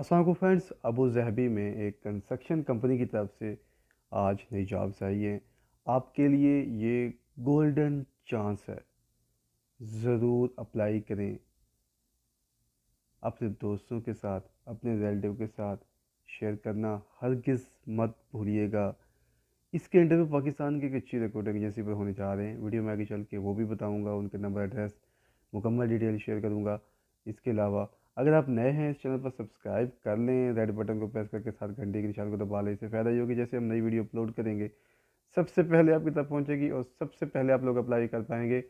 Aslam friends Abu जहबी में एक construction company की तरफ से आज नई जॉब्स आई हैं आपके लिए ये गोल्डन चांस है ज़रूर अप्लाई करें अपने दोस्तों के साथ अपने रिलेटिव के साथ शेयर करना हर किस मत भूलिएगा इसके इंटरव्यू पाकिस्तान की एक अच्छी रिकॉर्डिंग एजेंसी पर होने जा रहे हैं वीडियो में आगे चल के वो भी बताऊँगा उनके नंबर एड्रेस मुकम्मल डिटेल शेयर करूँगा इसके अलावा अगर आप नए हैं इस चैनल पर सब्सक्राइब कर लें रेड बटन को प्रेस करके साथ घंटे के निशान को दबा लें इससे फ़ायदा ये होगी जैसे हम नई वीडियो अपलोड करेंगे सबसे पहले आपकी तरफ पहुँचेगी और सबसे पहले आप लोग अप्लाई कर पाएंगे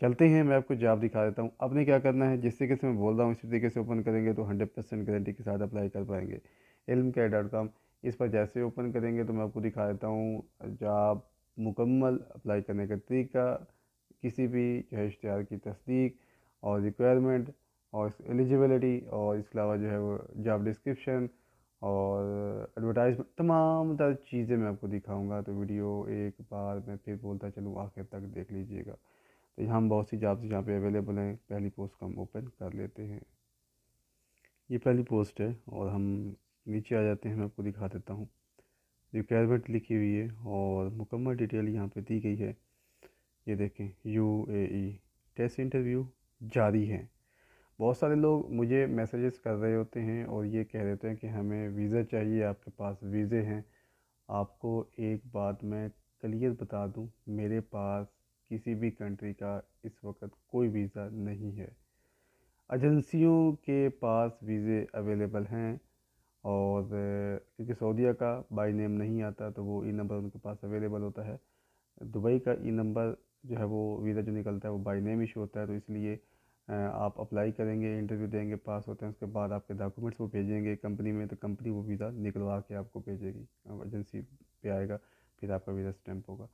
चलते हैं मैं आपको जॉब दिखा देता हूँ आपने क्या करना है जिस तरीके से मैं बोल रहा हूँ इसी तरीके से ओपन करेंगे तो हंड्रेड परसेंट गारंटी के साथ अप्लाई कर पाएंगे इल्म केयर डॉट कॉम इस पर जैसे ओपन करेंगे तो मैं आपको दिखा देता हूँ जॉब मुकम्मल अप्लाई करने का तरीका किसी भी जो है इश्तहार की तस्दीक और रिक्वायरमेंट और एलिजिबिलिटी और इसके अलावा जो है वो जॉब डिस्क्रिप्शन और एडवर्टाइजमेंट तमाम तर चीज़ें मैं आपको दिखाऊंगा तो वीडियो एक बार मैं फिर बोलता चलूँ आखिर तक देख लीजिएगा तो यहाँ बहुत सी जॉब्स यहाँ पे अवेलेबल हैं पहली पोस्ट को हम ओपन कर लेते हैं ये पहली पोस्ट है और हम नीचे आ जाते हैं मैं आपको दिखा देता हूँ रिक्वायरमेंट लिखी हुई है और मुकम्मल डिटेल यहाँ पे दी गई है ये देखें यू ए टेस्ट इंटरव्यू जारी है बहुत सारे लोग मुझे मैसेजेस कर रहे होते हैं और ये कह रहे हैं कि हमें वीज़ा चाहिए आपके पास वीज़े हैं आपको एक बात मैं क्लियर बता दूं मेरे पास किसी भी कंट्री का इस वक्त कोई वीज़ा नहीं है एजेंसियों के पास वीज़े अवेलेबल हैं और क्योंकि सऊदीया का बाई नेम नहीं आता तो वो ई e नंबर उनके पास अवेलेबल होता है दुबई का ई e नंबर जो है वो वीज़ा जो निकलता है वो बाई नेम इशू होता है तो इसलिए आप अप्लाई करेंगे इंटरव्यू देंगे पास होते हैं उसके बाद आपके डॉक्यूमेंट्स वो भेजेंगे कंपनी में तो कंपनी वो वीज़ा निकलवा के आपको भेजेगी एजेंसी पे आएगा फिर आपका वीज़ा स्टैम्प होगा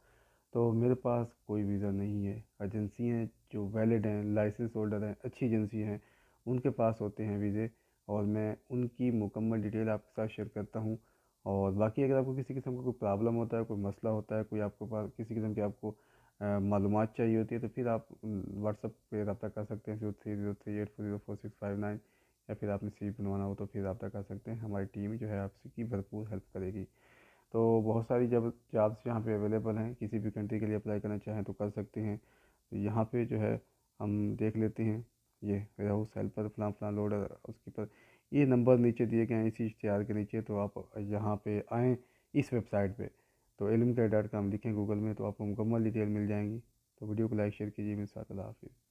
तो मेरे पास कोई वीज़ा नहीं है एजेंसी हैं जो वैलिड हैं लाइसेंस होल्डर हैं अच्छी एजेंसी हैं उनके पास होते हैं वीज़े और मैं उनकी मुकम्मल डिटेल आपके साथ शेयर करता हूँ और बाकी अगर आपको किसी किस्म का कोई प्रॉब्लम होता है कोई मसला होता है कोई आपके पास किसी किस्म की आपको मालूम चाहिए होती है तो फिर आप व्हाट्सअप पर रब्ता कर सकते हैं zero three zero three eight four zero four six five nine या फिर आपने सी बनवाना हो तो फिर रब्ता कर सकते हैं हमारी टीम जो है आपकी भरपूर हेल्प करेगी तो बहुत सारी जब जॉब्स यहाँ पे अवेलेबल हैं किसी भी कंट्री के लिए अप्लाई करना चाहें तो कर सकते हैं तो यहाँ पे जो है हम देख लेते हैं ये हाउस हेल्पर फलां फलां लोडर उसके पर ये नंबर नीचे दिए गए हैं इसी इश्तहार के नीचे तो आप यहाँ पे आएँ इस वेबसाइट पर तो एलम का डॉट कॉम लिखें गूगल में तो आपको मुकम्मल डिटेल मिल जाएंगी तो वीडियो को लाइक शेयर कीजिए मेरे साथ अल्लाह हाफिज़